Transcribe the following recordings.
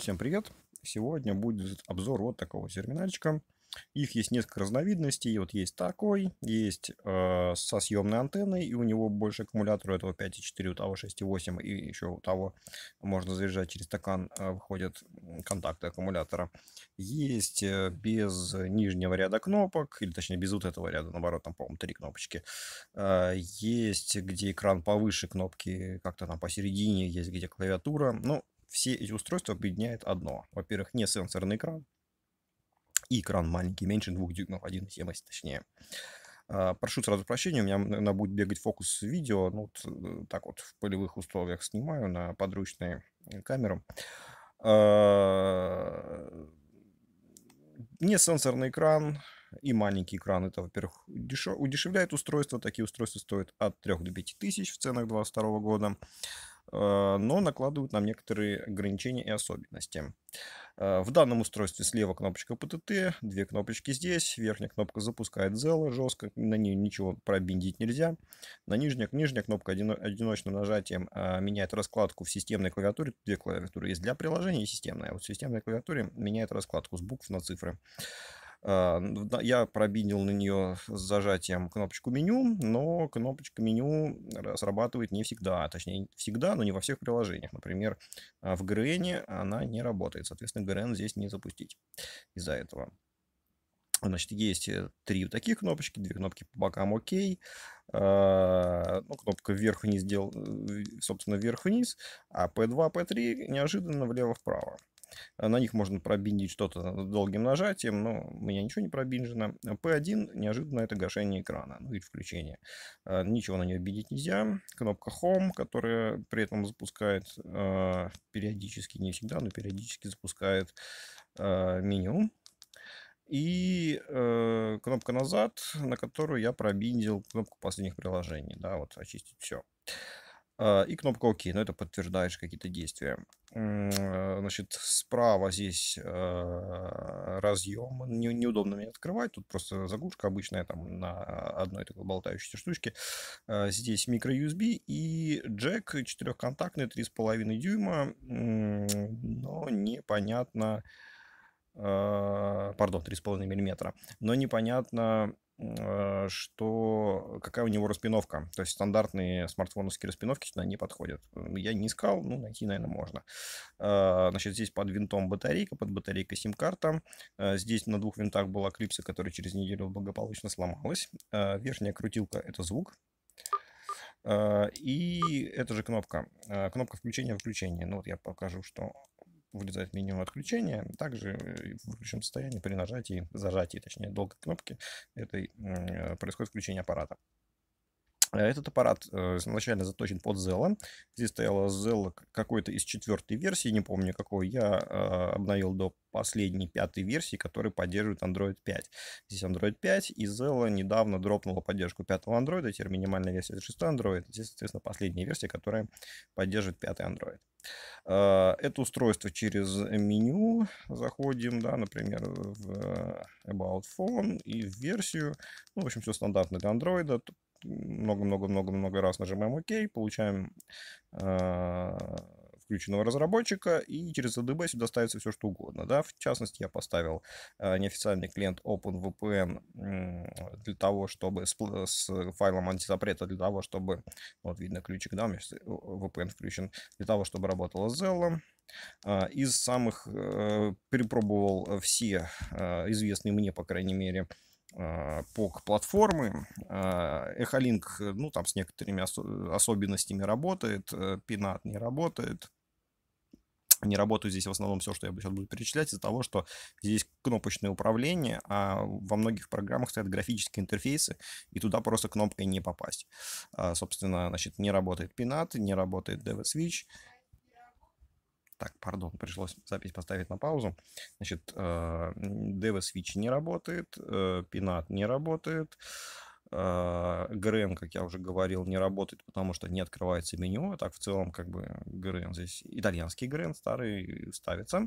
Всем привет! Сегодня будет обзор вот такого терминальчика. Их есть несколько разновидностей. Вот есть такой, есть э, со съемной антенной, и у него больше аккумулятора, у этого 5,4, у того 6,8, и еще у того можно заряжать через стакан, э, выходят контакты аккумулятора. Есть э, без нижнего ряда кнопок, или точнее без вот этого ряда, наоборот, там, по-моему, три кнопочки. Э, есть, где экран повыше кнопки, как-то там посередине, есть где клавиатура. Ну, все эти устройства объединяет одно. Во-первых, не сенсорный экран, и экран маленький, меньше 2 дюймов, 1,70 точнее. А, прошу сразу прощения, у меня она будет бегать фокус видео, ну вот э, так вот в полевых условиях снимаю на подручной э, камеру. А, не сенсорный экран и маленький экран, это, во-первых, удешевляет устройство, такие устройства стоят от 3 до 5 тысяч в ценах 2022 года. Э, но накладывают нам некоторые ограничения и особенности. Э, в данном устройстве слева кнопочка PTT, две кнопочки здесь, верхняя кнопка запускает Zella жестко, на ней ничего пробиндить нельзя. На нижняя, нижняя кнопка одиночным нажатием э, меняет раскладку в системной клавиатуре, две клавиатуры есть для приложения и системная, вот в системной клавиатуре меняет раскладку с букв на цифры. А, ну, я пробинил на нее с зажатием кнопочку меню, но кнопочка меню срабатывает не всегда, точнее всегда, но не во всех приложениях. Например, а, в GRN она не работает, соответственно, GRN здесь не запустить из-за этого. Значит, есть э, три таких кнопочки, две кнопки по бокам ОК, а, ну, кнопка вверх-вниз, дел... Э, собственно, вверх-вниз, а P2, P3 неожиданно влево-вправо. Э, на них можно пробиндить что-то долгим нажатием, но у меня ничего не пробинжено. P1 э, неожиданно это гашение экрана, ну и включение. Э, ничего на нее бедить нельзя. Кнопка Home, которая при этом запускает периодически, не всегда, но периодически запускает меню. И э, кнопка назад, на которую я пробиндил кнопку последних приложений. Да, вот очистить все. А, и кнопка ОК, но это подтверждаешь какие-то действия. А, значит, справа здесь а, разъем, не, неудобно мне открывать, тут просто заглушка обычная там на одной такой болтающейся штучке. Здесь микро-USB и джек четырехконтактный, 3,5 дюйма, но непонятно, пардон, 3,5 миллиметра, но непонятно, Э, что какая у него распиновка. То есть стандартные смартфоновские распиновки сюда не подходят. Я не искал, ну, найти, наверное, можно. Э, значит, здесь под винтом батарейка, под батарейкой сим-карта. Э, здесь на двух винтах была клипса, которая через неделю благополучно сломалась. Верхняя крутилка — это звук. И это же кнопка. Кнопка включения-выключения. Ну, вот я покажу, что вылезает минимум отключения. Также э, в выключенном состоянии при нажатии, зажатии, точнее, долгой кнопки, это э, происходит включение аппарата. Э, этот аппарат э, изначально заточен под Zella. Здесь стояла Zella какой-то из четвертой версии, не помню какой. Я э, обновил до последней пятой версии, которая поддерживает Android 5. Здесь Android 5, и Zella недавно дропнула поддержку пятого Android, а теперь минимальная версия 6 Android. Здесь, соответственно, последняя версия, которая поддерживает пятый Android. Это устройство через меню. Заходим, да, например, в About Phone и в версию. Ну, в общем, все стандартно для Android много-много-много-много раз нажимаем ОК, получаем э, включенного разработчика, и через ADB сюда ставится все, что угодно. Да? В частности, я поставил э, неофициальный клиент OpenVPN э, для того, чтобы с, с файлом антизапрета, для того, чтобы... Ну, вот видно ключик, да, у меня э, VPN включен, для того, чтобы работала Zella. Э, из самых... Э, перепробовал все э, известные мне, по крайней мере, э, а, POC платформы. А, Эхолинк э, ну, там с некоторыми особенностями работает, э, Пинат не работает. Не работает здесь в основном все, что я сейчас буду перечислять, из-за того, что здесь кнопочное управление, а во многих программах стоят графические интерфейсы, и туда просто кнопкой не попасть. А, собственно, значит, не работает Пинат не работает DevSwitch, Switch, так, пардон, пришлось запись поставить на паузу. Значит, э, Devo Switch не работает, Пинат э, не работает, э, ГРН, как я уже говорил, не работает, потому что не открывается меню. А так, в целом, как бы ГРН здесь, итальянский ГРН старый ставится.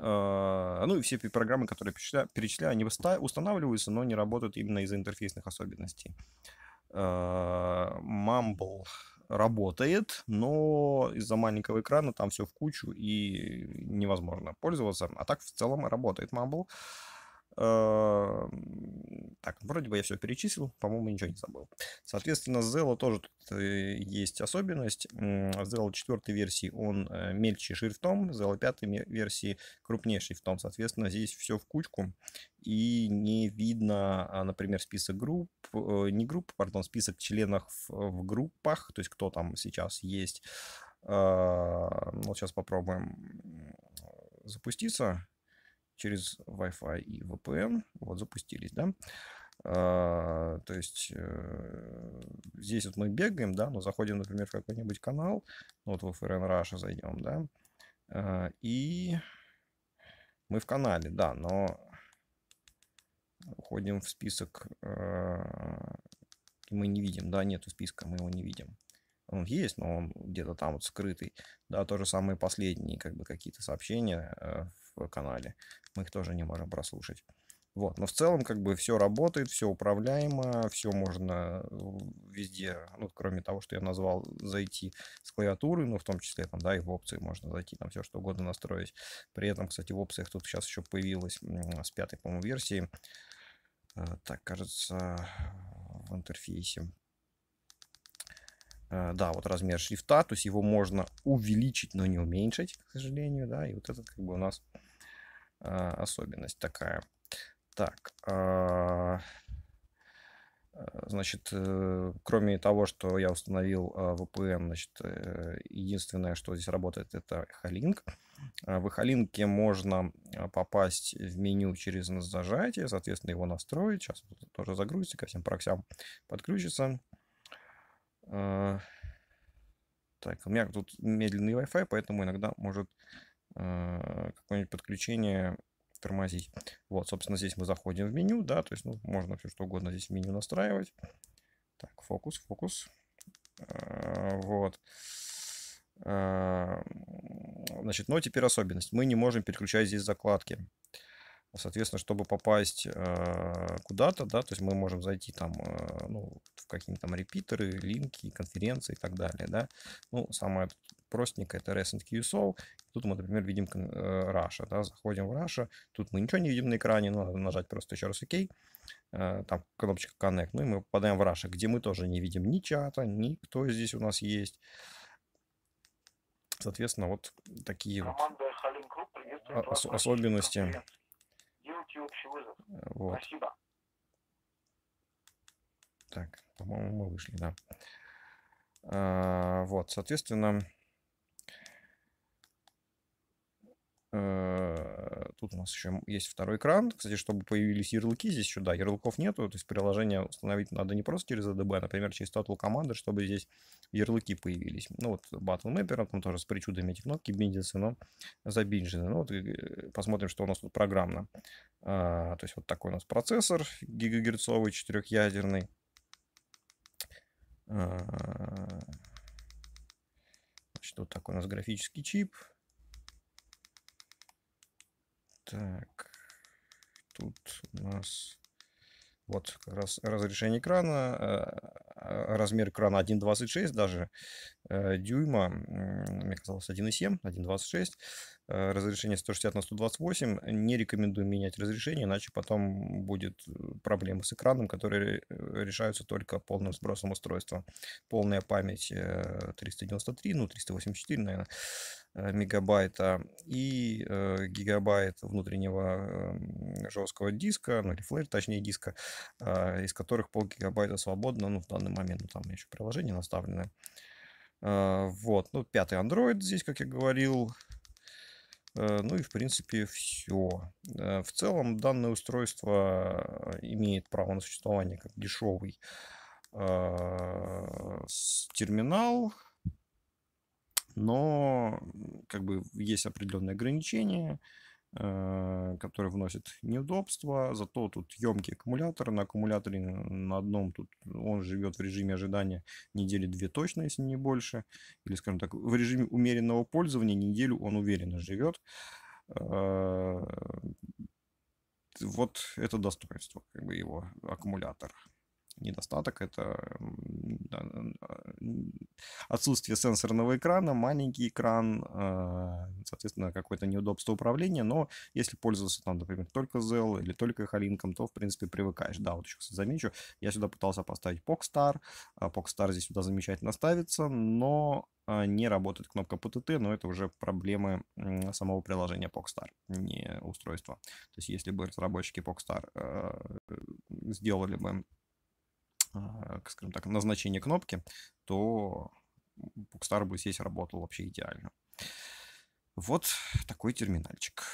Ну и все программы, которые перечисляю, они устанавливаются, но не работают именно из-за интерфейсных особенностей. Mumble работает, но из-за маленького экрана там все в кучу и невозможно пользоваться. А так в целом работает Mumble. Э, так, вроде бы я все перечислил, по-моему, ничего не забыл. Соответственно, Zelo тоже тут э, есть особенность. Zelo 4 версии он э, мельче шрифтом, Zelo 5 версии крупнее шрифтом. Соответственно, здесь все в кучку. И не видно, а, например, список групп, не групп, пардон, список членов в группах, то есть кто там сейчас есть. Вот сейчас попробуем запуститься через Wi-Fi и VPN. Вот, запустились, да. А, то есть э, здесь вот мы бегаем, да, но ну, заходим, например, в какой-нибудь канал, ну, вот в FRN Russia зайдем, да, а, и мы в канале, да, но уходим в список, и а, мы не видим, да, нету списка, мы его не видим. Он есть, но он где-то там вот скрытый. Да, то же самое последние, как бы какие-то сообщения э, канале. Мы их тоже не можем прослушать. Вот. Но в целом как бы все работает, все управляемо, все можно э, везде, ну, кроме того, что я назвал, зайти с клавиатуры, ну, в том числе там, да, и в опции можно зайти, там все что угодно настроить. При этом, кстати, в опциях тут сейчас еще появилось с пятой, по-моему, версии, э, так, кажется, в интерфейсе э, да, вот размер шрифта, то есть его можно увеличить, но не уменьшить, к сожалению, да, и вот этот как бы у нас а, особенность такая. Так, а, а, значит, э, кроме того, что я установил VPN, значит, э, единственное, что здесь работает, это Халинг. В Халинке можно попасть в меню через нажатие, соответственно, его настроить. Сейчас тоже загрузится, ко всем проксям подключится. Так, у меня тут медленный Wi-Fi, поэтому иногда может Э, какое-нибудь подключение тормозить. Вот, собственно, здесь мы заходим в меню, да, то есть ну, можно все что угодно здесь в меню настраивать. Так, фокус, фокус. Э, вот. Э, значит, но теперь особенность. Мы не можем переключать здесь закладки. Соответственно, чтобы попасть э, куда-то, да, то есть мы можем зайти там э, ну, в какие-нибудь там репитеры, линки, конференции и так далее, да. Ну, самое простенькое это REST QSO. Тут мы, например, видим э, Russia, да, заходим в Russia. Тут мы ничего не видим на экране, ну, надо нажать просто еще раз ОК. Э, там кнопочка Connect, ну и мы попадаем в Russia, где мы тоже не видим ни чата, ни кто здесь у нас есть. Соответственно, вот такие Команда вот а, особенности идти общий вызов. Вот. Спасибо. Так, по-моему, мы вышли, да. А, вот, соответственно, э, Тут у нас еще есть второй экран. Кстати, чтобы появились ярлыки здесь еще, да, ярлыков нету. То есть приложение установить надо не просто через ADB, а, например, через статул команды, чтобы здесь ярлыки появились. Ну вот Battle Mapper, там тоже с причудами эти кнопки биндятся, но забинжены. Ну вот э, посмотрим, что у нас тут программно. А, то есть вот такой у нас процессор гигагерцовый, четырехъядерный. А, что вот такой у нас графический чип. Так, тут у нас вот раз, разрешение экрана, э, размер экрана 1.26 даже, э, дюйма, мне казалось 1.7, 1.26, э, разрешение 160 на 128, не рекомендую менять разрешение, иначе потом будет проблемы с экраном, которые решаются только полным сбросом устройства. Полная память 393, ну 384, наверное, Э, мегабайта и э, гигабайт внутреннего эм, жесткого диска, ну или флеш, точнее диска, э, из которых пол гигабайта свободно, ну в данный момент ну, там еще приложение наставлено. Вот, ну пятый Android здесь, как я говорил, ну и, в принципе, все. В целом, данное устройство имеет право на существование как дешевый терминал но как бы есть определенные ограничения, э, которые вносят неудобства. Зато тут емкий аккумулятор. На аккумуляторе на одном тут он живет в режиме ожидания недели две точно, если не больше. Или, скажем так, в режиме умеренного пользования неделю он уверенно живет. Э, вот это достоинство как бы его аккумулятор. недостаток это а, отсутствие сенсорного экрана, маленький экран, а, соответственно, какое-то неудобство управления, но если пользоваться, там, например, только Zell или только Халинком, то, в принципе, привыкаешь. Да, вот еще, кстати, замечу, я сюда пытался поставить Pockstar, а, Pockstar здесь сюда замечательно ставится, но а, не работает кнопка PTT, но это уже проблемы самого приложения Pockstar, не устройства. То есть если бы разработчики Pockstar э, сделали бы Э, скажем так, назначение кнопки, то Bookstar бы здесь работал вообще идеально. Вот такой терминальчик.